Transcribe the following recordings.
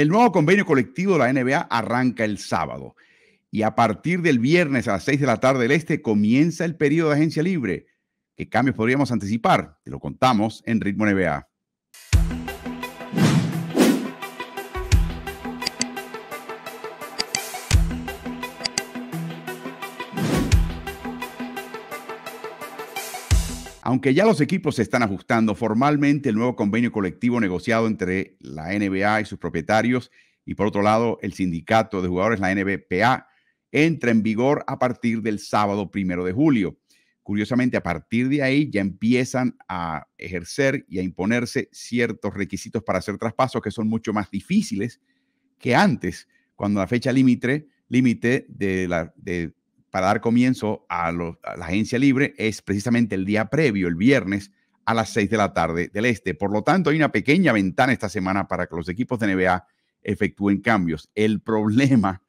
El nuevo convenio colectivo de la NBA arranca el sábado y a partir del viernes a las 6 de la tarde del este comienza el periodo de agencia libre. ¿Qué cambios podríamos anticipar? Te lo contamos en Ritmo NBA. Aunque ya los equipos se están ajustando, formalmente el nuevo convenio colectivo negociado entre la NBA y sus propietarios y por otro lado el sindicato de jugadores, la NBPA, entra en vigor a partir del sábado primero de julio. Curiosamente, a partir de ahí ya empiezan a ejercer y a imponerse ciertos requisitos para hacer traspasos que son mucho más difíciles que antes, cuando la fecha límite límite de, la, de para dar comienzo a, la agencia libre es precisamente el día previo, el viernes, a las 6 de la tarde del este. Por lo tanto, hay una pequeña ventana esta semana para que los equipos de NBA efectúen cambios. El problema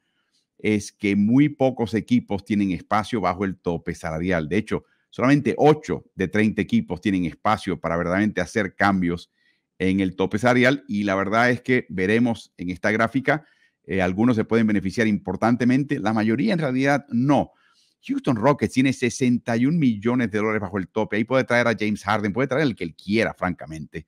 es que muy pocos equipos tienen espacio bajo el tope salarial. De hecho, solamente 8 de 30 equipos tienen espacio para verdaderamente hacer cambios en el tope salarial y la verdad es que veremos en esta gráfica eh, algunos se pueden beneficiar importantemente, la mayoría en realidad no. Houston Rockets tiene 61 millones de dólares bajo el tope. Ahí puede traer a James Harden, puede traer el que él quiera, francamente.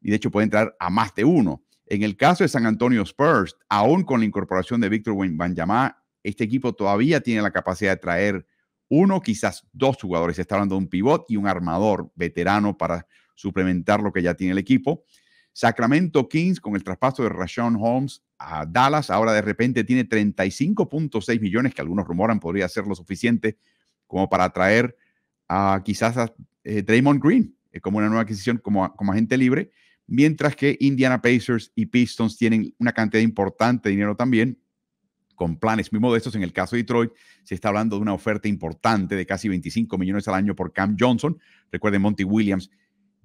Y de hecho puede traer a más de uno. En el caso de San Antonio Spurs, aún con la incorporación de Víctor Wembanyama, este equipo todavía tiene la capacidad de traer uno, quizás dos jugadores. Se está hablando de un pivot y un armador veterano para suplementar lo que ya tiene el equipo. Sacramento Kings con el traspaso de Rashawn Holmes a Dallas, ahora de repente tiene 35.6 millones, que algunos rumoran podría ser lo suficiente como para atraer a quizás a eh, Draymond Green eh, como una nueva adquisición como, como agente libre, mientras que Indiana Pacers y Pistons tienen una cantidad importante de dinero también, con planes muy modestos. En el caso de Detroit, se está hablando de una oferta importante de casi 25 millones al año por Cam Johnson. Recuerden, Monty Williams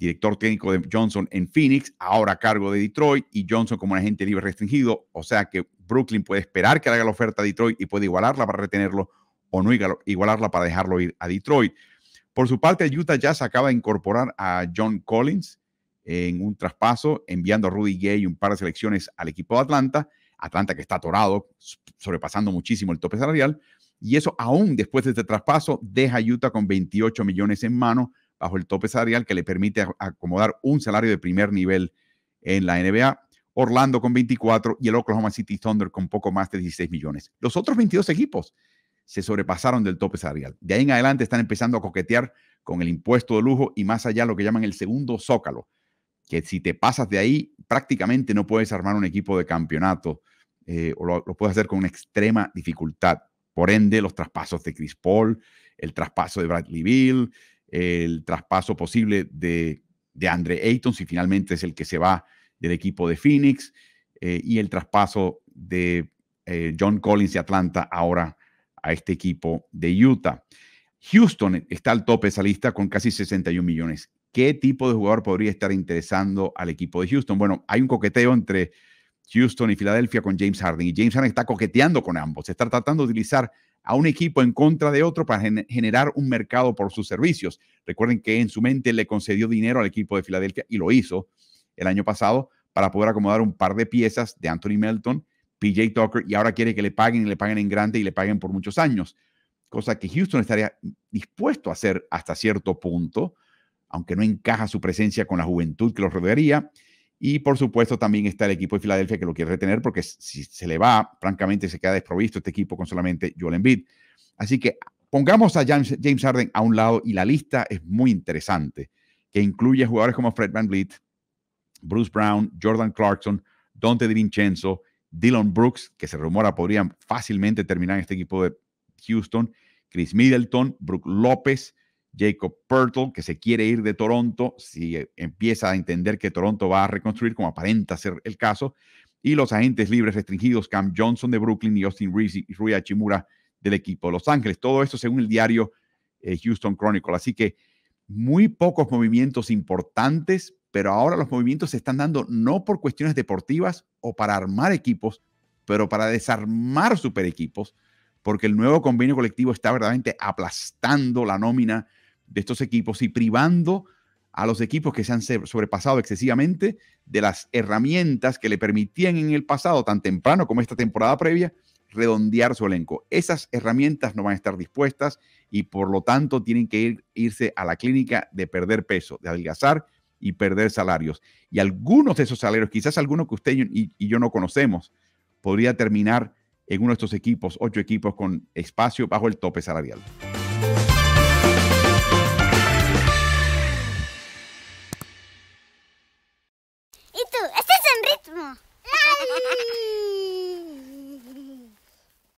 director técnico de Johnson en Phoenix, ahora a cargo de Detroit y Johnson como un agente libre restringido. O sea que Brooklyn puede esperar que haga la oferta a Detroit y puede igualarla para retenerlo o no igualarla para dejarlo ir a Detroit. Por su parte, Utah se acaba de incorporar a John Collins en un traspaso, enviando a Rudy Gay un par de selecciones al equipo de Atlanta. Atlanta que está atorado, sobrepasando muchísimo el tope salarial. Y eso aún después de este traspaso deja a Utah con 28 millones en mano bajo el tope salarial que le permite acomodar un salario de primer nivel en la NBA. Orlando con 24 y el Oklahoma City Thunder con poco más de 16 millones. Los otros 22 equipos se sobrepasaron del tope salarial. De ahí en adelante están empezando a coquetear con el impuesto de lujo y más allá lo que llaman el segundo zócalo, que si te pasas de ahí prácticamente no puedes armar un equipo de campeonato eh, o lo, lo, puedes hacer con una extrema dificultad. Por ende, los traspasos de Chris Paul, el traspaso de Bradley Bill, el traspaso posible de, de Andre Ayton, si finalmente es el que se va del equipo de Phoenix, eh, y el traspaso de eh, John Collins de Atlanta ahora a este equipo de Utah. Houston está al tope de esa lista con casi 61 millones. ¿Qué tipo de jugador podría estar interesando al equipo de Houston? Bueno, hay un coqueteo entre Houston y Filadelfia con James Harden. Y James Harden está coqueteando con ambos, está tratando de utilizar a un equipo en contra de otro para generar un mercado por sus servicios. Recuerden que en su mente le concedió dinero al equipo de Filadelfia y lo hizo el año pasado para poder acomodar un par de piezas de Anthony Melton, PJ Tucker, y ahora quiere que le paguen, y le paguen en grande y le paguen por muchos años, cosa que Houston estaría dispuesto a hacer hasta cierto punto, aunque no encaja su presencia con la juventud que los rodearía. Y por supuesto también está el equipo de Filadelfia que lo quiere retener porque si se le va, francamente se queda desprovisto este equipo con solamente Joel Embiid. Así que pongamos a James, Harden a un lado y la lista es muy interesante, que incluye jugadores como Fred Van Vliet, Bruce Brown, Jordan Clarkson, Dante DiVincenzo, Dylan Brooks, que se rumora podrían fácilmente terminar en este equipo de Houston, Chris Middleton, Brooke López, Jacob Pertle, que se quiere ir de Toronto, si eh, empieza a entender que Toronto va a reconstruir, como aparenta ser el caso, y los agentes libres restringidos Cam Johnson de Brooklyn y Austin Reeves y Rui Achimura del equipo de Los Ángeles. Todo esto según el diario eh, Houston Chronicle. Así que muy pocos movimientos importantes, pero ahora los movimientos se están dando no por cuestiones deportivas o para armar equipos, pero para desarmar super equipos, porque el nuevo convenio colectivo está verdaderamente aplastando la nómina de estos equipos y privando a los equipos que se han sobrepasado excesivamente de las herramientas que le permitían en el pasado, tan temprano como esta temporada previa, redondear su elenco. Esas herramientas no van a estar dispuestas y por lo tanto tienen que ir, irse a la clínica de perder peso, de adelgazar y perder salarios. Y algunos de esos salarios, quizás algunos que usted y, y yo no conocemos, podría terminar en uno de estos equipos, ocho equipos con espacio bajo el tope salarial.